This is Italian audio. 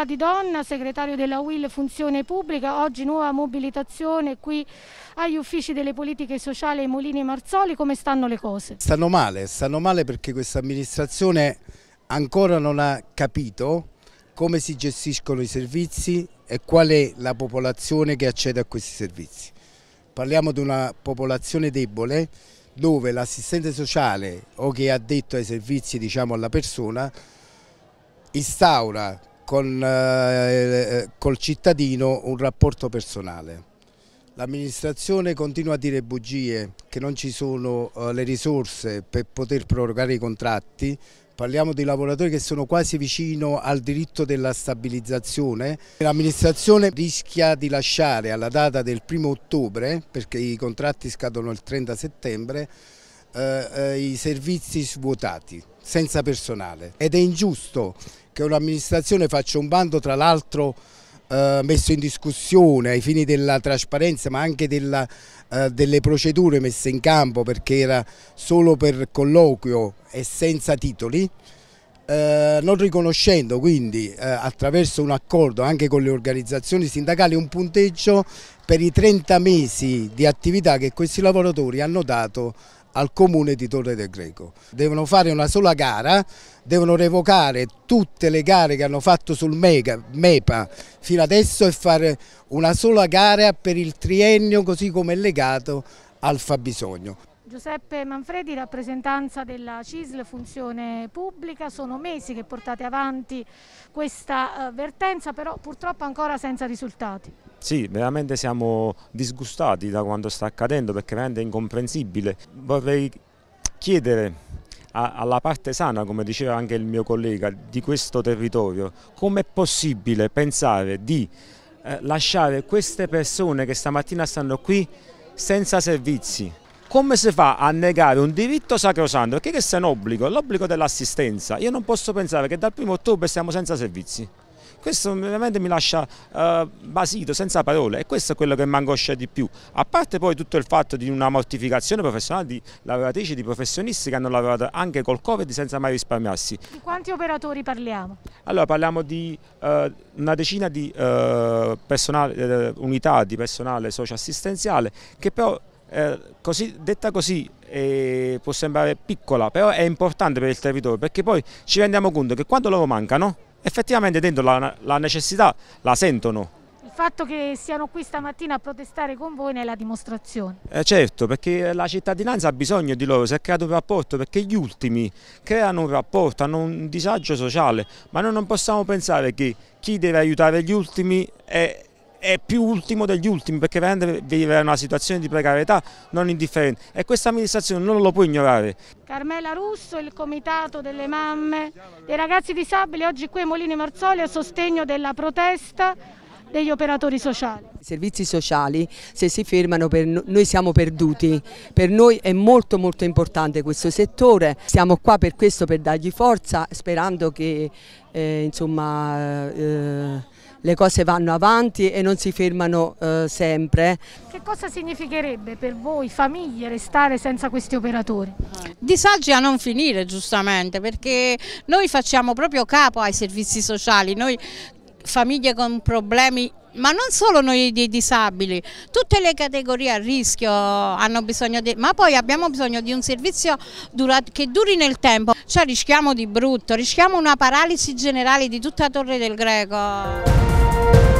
Nicola Di Donna, segretario della UIL Funzione Pubblica, oggi nuova mobilitazione qui agli uffici delle politiche sociali Molini e Marzoli, come stanno le cose? Stanno male, stanno male perché questa amministrazione ancora non ha capito come si gestiscono i servizi e qual è la popolazione che accede a questi servizi. Parliamo di una popolazione debole dove l'assistente sociale o chi è addetto ai servizi diciamo, alla persona instaura con, eh, eh, col cittadino un rapporto personale. L'amministrazione continua a dire bugie che non ci sono eh, le risorse per poter prorogare i contratti, parliamo di lavoratori che sono quasi vicino al diritto della stabilizzazione. L'amministrazione rischia di lasciare alla data del primo ottobre, perché i contratti scadono il 30 settembre, eh, eh, i servizi svuotati, senza personale. Ed è ingiusto che un'amministrazione faccia un bando tra l'altro eh, messo in discussione ai fini della trasparenza ma anche della, eh, delle procedure messe in campo perché era solo per colloquio e senza titoli, eh, non riconoscendo quindi eh, attraverso un accordo anche con le organizzazioni sindacali un punteggio per i 30 mesi di attività che questi lavoratori hanno dato al comune di Torre del Greco. Devono fare una sola gara, devono revocare tutte le gare che hanno fatto sul Mega, MEPA fino adesso e fare una sola gara per il triennio così come è legato al fabbisogno. Giuseppe Manfredi, rappresentanza della CISL Funzione Pubblica, sono mesi che portate avanti questa eh, vertenza, però purtroppo ancora senza risultati. Sì, veramente siamo disgustati da quanto sta accadendo perché veramente è incomprensibile. Vorrei chiedere alla parte sana, come diceva anche il mio collega, di questo territorio, com'è possibile pensare di eh, lasciare queste persone che stamattina stanno qui senza servizi? Come si fa a negare un diritto sacrosanto? Perché questo è un obbligo, l'obbligo dell'assistenza. Io non posso pensare che dal primo ottobre siamo senza servizi. Questo veramente mi lascia eh, basito, senza parole e questo è quello che mi angoscia di più. A parte poi tutto il fatto di una mortificazione professionale di lavoratrici, di professionisti che hanno lavorato anche col Covid senza mai risparmiarsi. Di quanti operatori parliamo? Allora parliamo di eh, una decina di eh, personale, eh, unità di personale socioassistenziale che però eh, così, detta così eh, può sembrare piccola, però è importante per il territorio perché poi ci rendiamo conto che quando loro mancano effettivamente dentro la, la necessità la sentono. Il fatto che siano qui stamattina a protestare con voi ne è la dimostrazione. Eh certo, perché la cittadinanza ha bisogno di loro, si è creato un rapporto, perché gli ultimi creano un rapporto, hanno un disagio sociale, ma noi non possiamo pensare che chi deve aiutare gli ultimi è è più ultimo degli ultimi perché veramente vive una situazione di precarietà non indifferente e questa amministrazione non lo può ignorare. Carmela Russo, il comitato delle mamme, dei ragazzi disabili oggi qui a Molini Marzoli a sostegno della protesta degli operatori sociali. I servizi sociali se si fermano per noi siamo perduti, per noi è molto molto importante questo settore, siamo qua per questo, per dargli forza sperando che eh, insomma, eh, le cose vanno avanti e non si fermano eh, sempre. Che cosa significherebbe per voi famiglie restare senza questi operatori? Disagi a non finire giustamente perché noi facciamo proprio capo ai servizi sociali, noi famiglie con problemi ma non solo noi dei disabili, tutte le categorie a rischio hanno bisogno di, ma poi abbiamo bisogno di un servizio che duri nel tempo, cioè rischiamo di brutto, rischiamo una paralisi generale di tutta Torre del Greco.